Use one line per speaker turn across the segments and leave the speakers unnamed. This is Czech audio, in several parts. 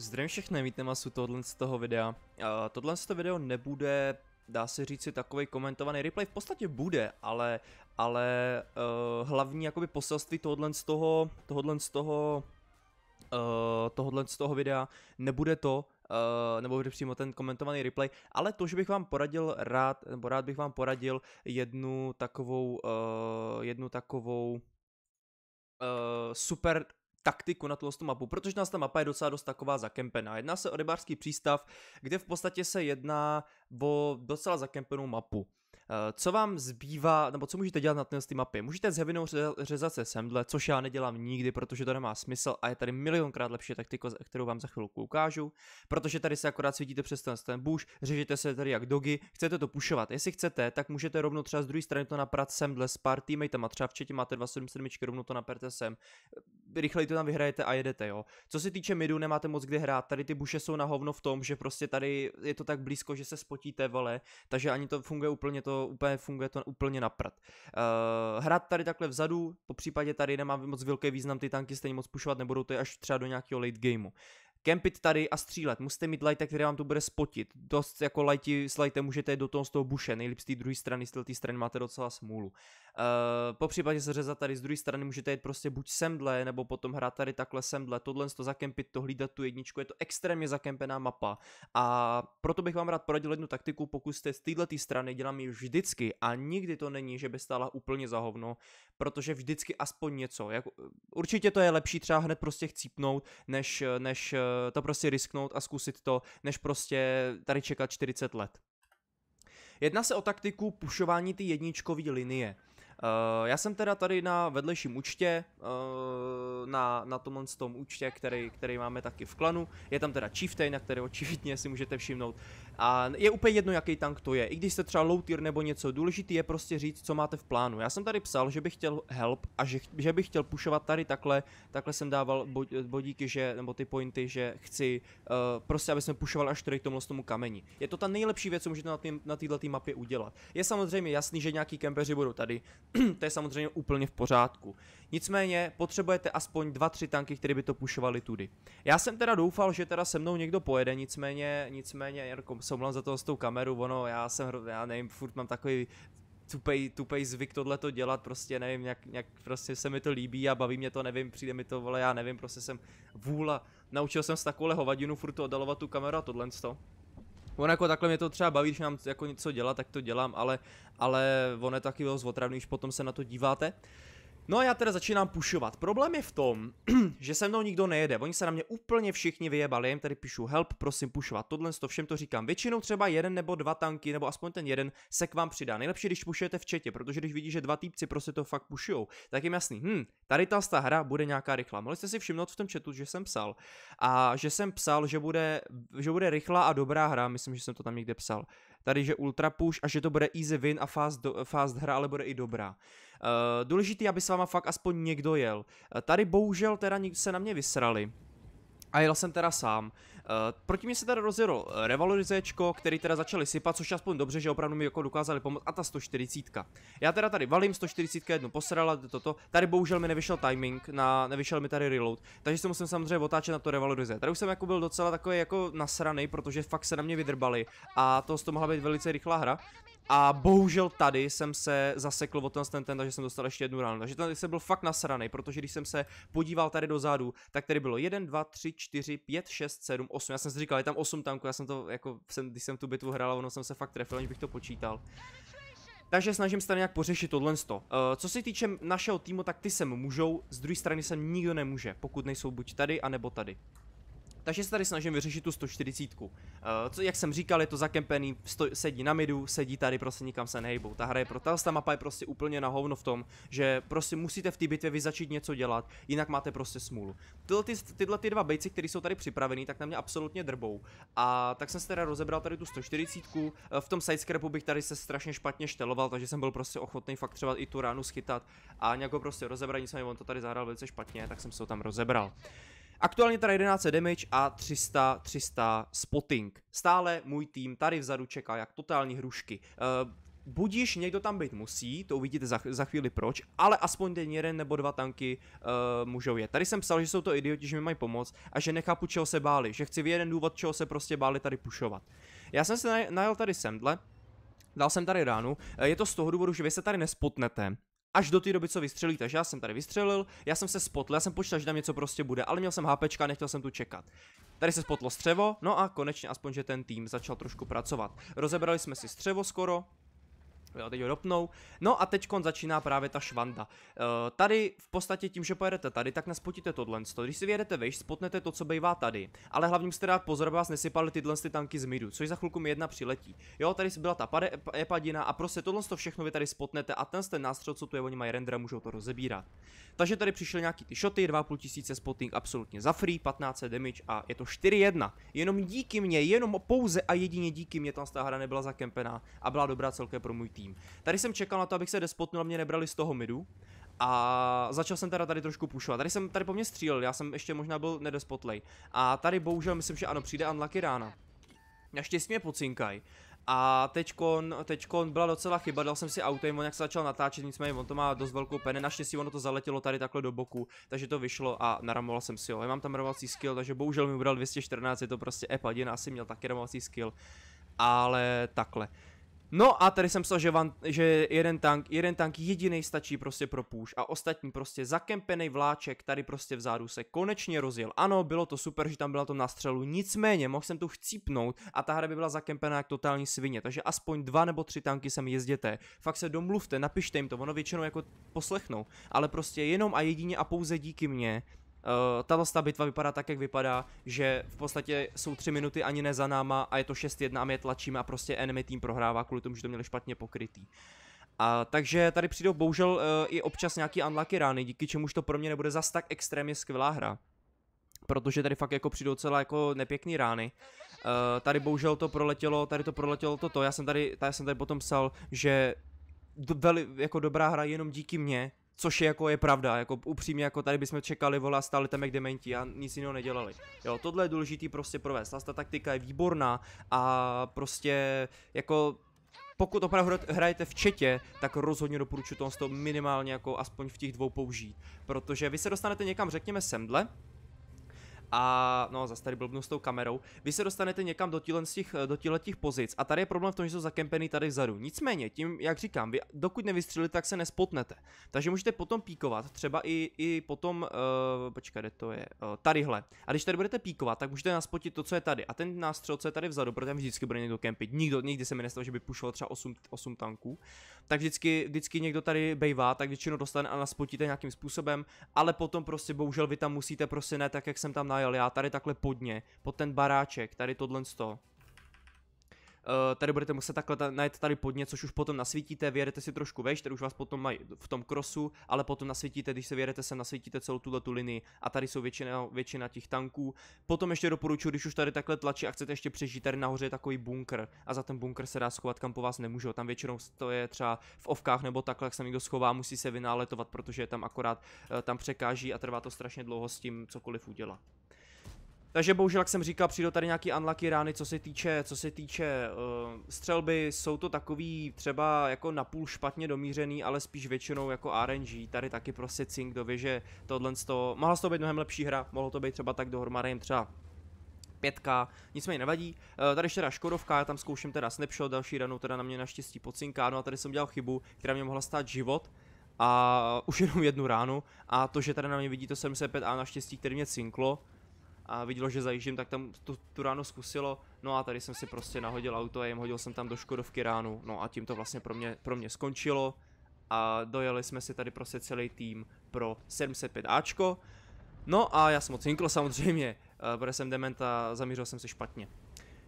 Zdravím všechny, vítám vás u tohle z toho videa. Uh, tohle z toho video nebude, dá se říct, takový komentovaný replay, v podstatě bude, ale, ale uh, hlavní jakoby poselství tohle z toho, tohle z toho, uh, eh, tohle z toho videa nebude to, Uh, nebo bude přímo ten komentovaný replay, ale to, že bych vám poradil rád, nebo rád bych vám poradil jednu takovou, uh, jednu takovou uh, super taktiku na tuhle mapu, protože nás ta mapa je docela dost taková zakempená. Jedná se o rybářský přístav, kde v podstatě se jedná o docela zakempenou mapu. Eh, co vám zbývá, nebo co můžete dělat na této mapy? Můžete s Heavenou řezat se semdle, což já nedělám nikdy, protože to nemá smysl a je tady milionkrát lepší taktika, kterou vám za chvilku ukážu, protože tady se akorát svítíte přes ten, ten buš, řežete se tady jak dogy, chcete to pušovat. Jestli chcete, tak můžete rovnou třeba z druhé strany to naprat semdle s pár teammatema, třeba v četě máte 277, rovnou to naperte sem. Eh, rychleji to tam vyhrajete a jedete, jo. Co se týče midu, nemáte moc kde hrát, tady ty buše jsou na hovno v tom, že prostě tady je to tak blízko, že se spotíte, vole, takže ani to funguje úplně to úplně funguje to úplně naprat. Uh, eh, hrát tady takhle vzadu, po případě tady nemá moc velký význam, ty tanky stejně moc pušovat, nebudou to je až třeba do nějakého late gameu kempit tady a střílet. Musíte mít lighta, který vám to bude spotit. Dost jako lighti s lightem můžete do toho z toho buše, nejlíp z té druhé strany, z té strany máte docela smůlu. Eh, po případě seřezat tady z druhé strany můžete jít prostě buď semdle, nebo potom hrát tady takhle semdle, tohle to zakempit, to hlídat tu jedničku, je to extrémně zakempená mapa. A proto bych vám rád poradil jednu taktiku, pokud jste z této strany, dělám ji vždycky a nikdy to není, že by stála úplně za hovno, protože vždycky aspoň něco. Jak, určitě to je lepší třeba hned prostě chcípnout, než, než eh, to prostě risknout a zkusit to, než prostě tady čekat 40 let. Jedná se o taktiku pušování ty jedničkové linie. Eh, já jsem teda tady na vedlejším účtě, eh, na, na tomhle tom účtě, který, který máme taky v klanu. Je tam teda chieftain, na který očividně si můžete všimnout. A je úplně jedno, jaký tank to je. I když jste třeba low tier nebo něco, důležitý je prostě říct, co máte v plánu. Já jsem tady psal, že bych chtěl help a že, že bych chtěl pušovat tady takhle. Takhle jsem dával bodíky, že, nebo ty pointy, že chci uh, prostě, aby jsme pušoval až tady k tomu, tomu kameni. Je to ta nejlepší věc, co můžete na, tý, na této mapě udělat. Je samozřejmě jasný, že nějaký kempeři budou tady, to je samozřejmě úplně v pořádku. Nicméně potřebujete aspoň 2-3 tanky, které by to pušovaly tudy. Já jsem teda doufal, že teda se mnou někdo pojede, nicméně, nicméně, Jarko, soumlám za to s tou kamerou, ono, já jsem, já nevím, furt mám takový tupej, tupej zvyk tohle to dělat, prostě nevím, jak, jak prostě se mi to líbí a baví mě to, nevím, přijde mi to, vole, já nevím, prostě jsem vůla, naučil jsem se takovou hovadinu furt to oddalovat tu kameru a tohle to on jako takhle mě to třeba baví, když nám jako něco dělat, tak to dělám, ale, ale on je taky dost otravný, když potom se na to díváte. Uh, No a já teda začínám pušovat. Problém je v tom, že se mnou nikdo nejede. Oni se na mě úplně všichni vyjebali. Já jim tady píšu help, prosím pušovat. Tohle to všem to říkám. Většinou třeba jeden nebo dva tanky, nebo aspoň ten jeden se k vám přidá. Nejlepší, když pušujete v četě, protože když vidí, že dva týpci prostě to fakt pušujou, tak je jasný, hm, tady ta, ta hra bude nějaká rychlá. Mohli jste si všimnout v tom četu, že jsem psal. A že jsem psal, že bude, že bude rychlá a dobrá hra, myslím, že jsem to tam někde psal. Tady, že ultra push a že to bude easy win a fast, fast hra, ale bude i dobrá. Eh, důležitý, aby s váma fakt aspoň někdo jel. Eh, tady bohužel teda se na mě vysrali. A jel jsem teda sám. Uh, proti mě se teda rozjelo revalorizéčko, který teda začali sypat, což aspoň dobře, že opravdu mi jako dokázali pomoct a ta 140. Já teda tady valím, 140 jednu posrala, toto, tady bohužel mi nevyšel timing, na, nevyšel mi tady reload, takže se musím samozřejmě otáčet na to revalorize. Tady už jsem jako byl docela takový jako nasraný, protože fakt se na mě vydrbali a to, to mohla být velice rychlá hra. A bohužel tady jsem se zasekl o ten stand, ten, takže jsem dostal ještě jednu ránu. Takže tady jsem byl fakt nasraný, protože když jsem se podíval tady dozadu, tak tady bylo 1, 2, 3, 4, 5, 6, 7, 8. Já jsem si říkal, je tam 8 tanků, já jsem to, jako, jsem, když jsem tu bitvu hrál, ono jsem se fakt trefil, aniž bych to počítal. Takže snažím se tady nějak pořešit tohle. Uh, co se týče našeho týmu, tak ty sem můžou, z druhé strany sem nikdo nemůže, pokud nejsou buď tady, anebo tady. Takže se tady snažím vyřešit tu 140. Uh, eh, co, jak jsem říkal, je to zakempený, stoj, sedí na midu, sedí tady, prostě nikam se nehejbou. Ta hra je pro ta mapa je prostě úplně na hovno v tom, že prostě musíte v té bitvě vy začít něco dělat, jinak máte prostě smůlu. Tyhle, ty, tyhle ty dva bejci, které jsou tady připravený, tak na mě absolutně drbou. A tak jsem se teda rozebral tady tu 140. Eh, v tom sidescrapu bych tady se strašně špatně šteloval, takže jsem byl prostě ochotný fakt třeba i tu ránu schytat a nějak prostě rozebrat, nicméně on to tady zahrál velice špatně, tak jsem se ho tam rozebral. Aktuálně teda 11 damage a 300, 300 spotting. Stále můj tým tady vzadu čeká jak totální hrušky. Uh, budíš někdo tam být musí, to uvidíte za, za chvíli proč, ale aspoň ten jeden nebo dva tanky uh, můžou je. Tady jsem psal, že jsou to idioti, že mi mají pomoc a že nechápu, čeho se báli, že chci v jeden důvod, čeho se prostě báli tady pušovat. Já jsem se najel tady semdle, dal jsem tady ránu, eh, je to z toho důvodu, že vy se tady nespotnete až do té doby, co vystřelí. Takže já jsem tady vystřelil, já jsem se spotl, já jsem počítal, že tam něco prostě bude, ale měl jsem HP a nechtěl jsem tu čekat. Tady se spotlo střevo, no a konečně aspoň, že ten tým začal trošku pracovat. Rozebrali jsme si střevo skoro, jo, teď ho dopnou. No a teď začíná právě ta švanda. E, tady v podstatě tím, že pojedete tady, tak to tohle. Když si vyjedete veš, spotnete to, co bývá tady. Ale hlavně musíte dát pozor, aby vás nesypaly tyhle ty tanky z midu, což za chvilku mi jedna přiletí. Jo, tady byla ta pade, epadina a prostě tohle to všechno vy tady spotnete a ten ten nástroj, co tu je, oni mají rendera, můžou to rozebírat. Takže tady přišly nějaký ty shoty, 2,5 tisíce spotting absolutně za free, 15 damage a je to 4-1. Jenom díky mně, jenom pouze a jedině díky mně tam ta hra nebyla zakempená a byla dobrá celkem pro můj tým nevím. Tady jsem čekal na to, abych se despotnul, mě nebrali z toho midu. A začal jsem teda tady trošku pušovat. Tady jsem tady po mně střílel, já jsem ještě možná byl nedespotlej. A tady bohužel myslím, že ano, přijde unlucky rána. Naštěstí mě pocinkaj. A teďkon, teďkon byla docela chyba, dal jsem si auto. on jak se začal natáčet, nicméně on to má dost velkou pene, naštěstí ono to zaletělo tady takhle do boku, takže to vyšlo a naramoval jsem si ho. Já mám tam ramovací skill, takže bohužel mi ubral 214, je to prostě epadina, asi měl taky ramovací skill, ale takhle. No a tady jsem psal, že, van, že jeden tank, jeden tank jediný stačí prostě pro půš a ostatní prostě zakempený vláček tady prostě vzadu se konečně rozjel. Ano, bylo to super, že tam byla to na střelu, nicméně mohl jsem tu chcípnout a ta hra by byla zakempená jak totální svině, takže aspoň dva nebo tři tanky sem jezděte. Fakt se domluvte, napište jim to, ono většinou jako poslechnou, ale prostě jenom a jedině a pouze díky mně Eh, tato ta bitva vypadá tak, jak vypadá, že v podstatě jsou tři minuty ani ne za náma a je to 6-1 a my je tlačíme a prostě enemy tým prohrává kvůli tomu, že to měli špatně pokrytý. A takže tady přijdou bohužel uh, i občas nějaký unlucky rány, díky čemuž to pro mě nebude zas tak extrémně skvělá hra. Protože tady fakt jako přijdou celá jako nepěkný rány. Uh, tady bohužel to proletělo, tady to proletělo toto, já jsem tady, tady jsem tady potom psal, že veli, jako dobrá hra jenom díky mně, Což je jako je pravda, jako upřímně, jako tady bychom čekali vola, stáli tam jak dementi a nic jiného nedělali. Jo, tohle je důležitý prostě provést. Ta taktika je výborná a prostě jako pokud opravdu hrajete v četě, tak rozhodně doporučuji to minimálně jako aspoň v těch dvou použít. Protože vy se dostanete někam, řekněme, semdle, a no zase tady blbnu s tou kamerou, vy se dostanete někam do z těch, do těch pozic a tady je problém v tom, že jsou zakempený tady vzadu. Nicméně, tím, jak říkám, vy dokud nevystřelíte, tak se nespotnete. Takže můžete potom píkovat, třeba i, i potom, uh, eh, počkej, kde to je, uh, tadyhle. A když tady budete píkovat, tak můžete naspotit to, co je tady. A ten nástřel, co je tady vzadu, protože tam vždycky bude někdo kempit. Nikdo, nikdy se mi nestalo, že by pušoval třeba 8, 8 tanků. Tak vždycky, vždycky někdo tady bejvá, tak většinou dostane a naspotíte nějakým způsobem, ale potom prostě bohužel vy tam musíte prostě ne tak, jak jsem tam na zahájil já tady takhle podně, pod ten baráček, tady tohle z toho. Eh, tady budete muset takhle najít tady podnět, což už potom nasvítíte, vyjedete si trošku veš, tady už vás potom mají v tom krosu, ale potom nasvítíte, když se vyjedete se nasvítíte celou tuhle tu linii a tady jsou většina, většina těch tanků. Potom ještě doporučuji, když už tady takhle tlačí a chcete ještě přežít, tady nahoře je takový bunkr a za ten bunkr se dá schovat, kam po vás nemůžou. Tam většinou to je třeba v ovkách nebo takhle, jak se někdo schová, musí se vynáletovat, protože je tam akorát eh, tam překáží a trvá to strašně dlouho s tím cokoliv udělat. Takže bohužel, jak jsem říkal, přijdou tady nějaký unlucky rány, co se týče, co se týče uh, střelby, jsou to takový třeba jako napůl špatně domířený, ale spíš většinou jako RNG, tady taky prostě cink do věže, tohle z toho, mohla to být mnohem lepší hra, mohlo to být třeba tak dohromady třeba pětka, nicméně nevadí. Eh, tady ještě teda Škodovka, já tam zkouším teda snapshot, další ranu teda na mě naštěstí pocinká, no a tady jsem dělal chybu, která mě mohla stát život, a už jenom jednu ránu a to, že tady na mě to 75A naštěstí, který mě cinklo, a vidělo, že zajíždím, tak tam tu, tu ráno zkusilo, no a tady jsem si prostě nahodil auto a jim hodil jsem tam do Škodovky ránu, no a tím to vlastně pro mě, pro mě skončilo a dojeli jsme si tady prostě celý tým pro 705Ačko, no a já jsem moc samozřejmě, eh, protože jsem dementa, zamířil jsem si špatně.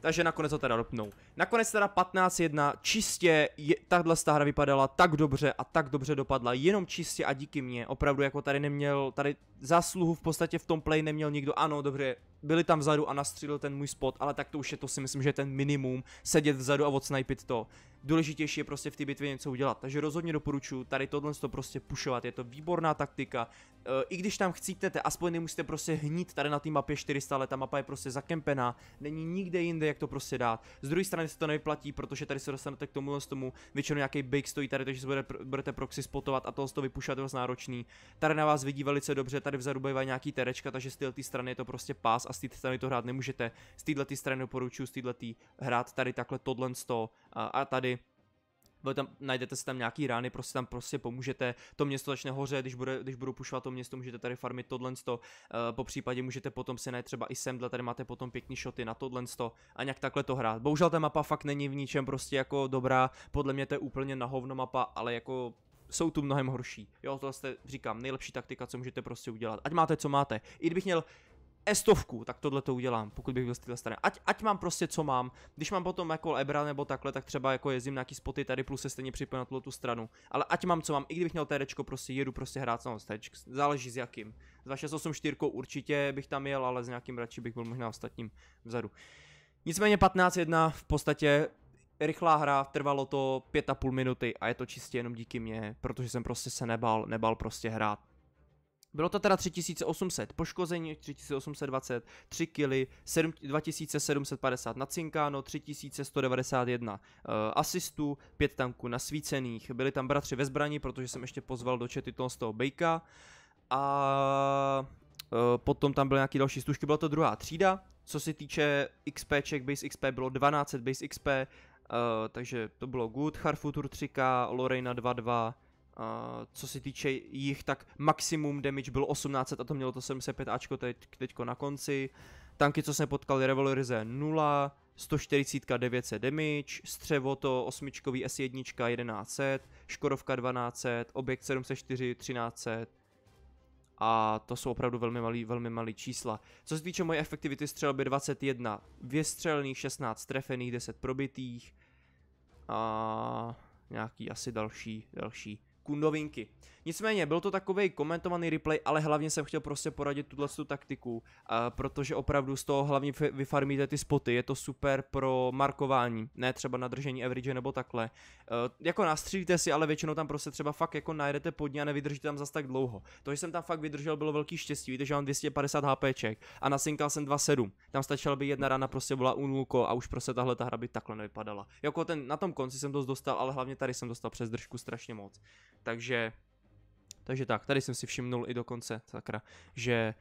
Takže nakonec ho teda dopnou. Nakonec teda 15-1, čistě je, tahle hra vypadala tak dobře a tak dobře dopadla, jenom čistě a díky mně. Opravdu jako tady neměl, tady zásluhu v podstatě v tom play neměl nikdo. Ano, dobře, byli tam vzadu a nastřílil ten můj spot, ale tak to už je to si myslím, že je ten minimum, sedět vzadu a odsnipit to. Důležitější je prostě v té bitvě něco udělat, takže rozhodně doporučuji tady tohle to prostě pušovat, je to výborná taktika, eh, i když tam chcípnete, aspoň nemusíte prostě hnít tady na té mapě 400, ale ta mapa je prostě zakempená, není nikde jinde, jak to prostě dát. Z druhé strany se to nevyplatí, protože tady se dostanete k tomu, z tomu většinou nějaký bake stojí tady, takže se bude, budete proxy spotovat a tohle to vypušovat dost náročný. Tady na vás vidí velice dobře, tady vzadu bývá nějaký terečka, takže z té strany je to prostě pás a z té strany to hrát nemůžete. Z téhle strany doporučuji z téhle hrát tady takhle tohle sto a tady tam, najdete si tam nějaký rány, prostě tam prostě pomůžete, to město začne hořet, když, bude, když budu pušovat to město, můžete tady farmit tohle, uh, po případě můžete potom se najít třeba i sem, tady máte potom pěkný shoty na tohle a nějak takhle to hrát. Bohužel ta mapa fakt není v ničem prostě jako dobrá, podle mě to je úplně na hovno mapa, ale jako jsou tu mnohem horší. Jo, to jste, říkám, nejlepší taktika, co můžete prostě udělat. Ať máte, co máte. I kdybych měl estovku, tak tohle to udělám, pokud bych byl z téhle strany. Ať, ať mám prostě co mám. Když mám potom jako Ebra nebo takhle, tak třeba jako jezdím na nějaký spoty tady plus se stejně připojím na tuhle tu stranu. Ale ať mám co mám, i kdybych měl TDčko, prostě jedu prostě hrát na TDčko, záleží s jakým. S 684 určitě bych tam jel, ale s nějakým radši bych byl možná ostatním vzadu. Nicméně 15 v podstatě rychlá hra, trvalo to 5,5 minuty a je to čistě jenom díky mně, protože jsem prostě se nebal, nebal prostě hrát. Bylo to teda 3800 poškození, 3820, 3 kily, 2750 nacinkáno, 3191 uh, asistů, 5 tanků nasvícených. Byli tam bratři ve zbraní, protože jsem ještě pozval do čety toho z toho Bejka. A uh, potom tam byly nějaké další stužky, byla to druhá třída. Co se týče XP, check base XP bylo 1200 base XP, uh, eh, takže to bylo good. Harfutur 3K, Lorena 2.2, Eh, co se týče jich, tak maximum damage byl 18 a to mělo to 75 Ačko teď, teďko na konci. Tanky, co jsme potkali, Revolverize 0, 140 900 damage, střevo to 8 S1 1100, Škodovka 1200, objekt 704 1300, a to jsou opravdu velmi malý, velmi malý čísla. Co se týče moje efektivity střelby 21 vystřelných, 16 trefených, 10 probitých a nějaký asi další, další novinky. Nicméně, byl to takový komentovaný replay, ale hlavně jsem chtěl prostě poradit tuhle tu taktiku, uh, protože opravdu z toho hlavně vyfarmíte ty spoty, je to super pro markování, ne třeba na držení average nebo takhle. Uh, jako nastřílíte si, ale většinou tam prostě třeba fakt jako najdete pod ní a nevydržíte tam zas tak dlouho. To, že jsem tam fakt vydržel, bylo velký štěstí, víte, že mám 250 HPček a nasinkal jsem 2.7. Tam stačila by jedna rana, prostě byla unulko a už prostě tahle ta hra by takhle nevypadala. Jako ten, na tom konci jsem to dostal, ale hlavně tady jsem dostal přes držku strašně moc. Takže, takže tak, tady jsem si všimnul i dokonce, sakra, že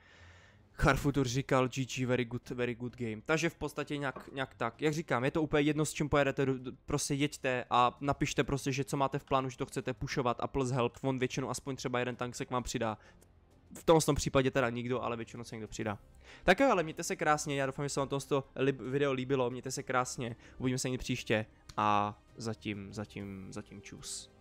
Carfutur říkal GG, very good, very good game. Takže v podstatě nějak, nějak tak. Jak říkám, je to úplně jedno, s čím pojedete, prostě jeďte a napište prostě, že co máte v plánu, že to chcete pušovat a plus help, on většinou aspoň třeba jeden tank se k vám přidá. V tom, tom případě teda nikdo, ale většinou se někdo přidá. Tak jo, ale mějte se krásně, já doufám, že se vám to video líbilo, mějte se krásně, uvidíme se někdy příště a zatím, zatím, zatím čus.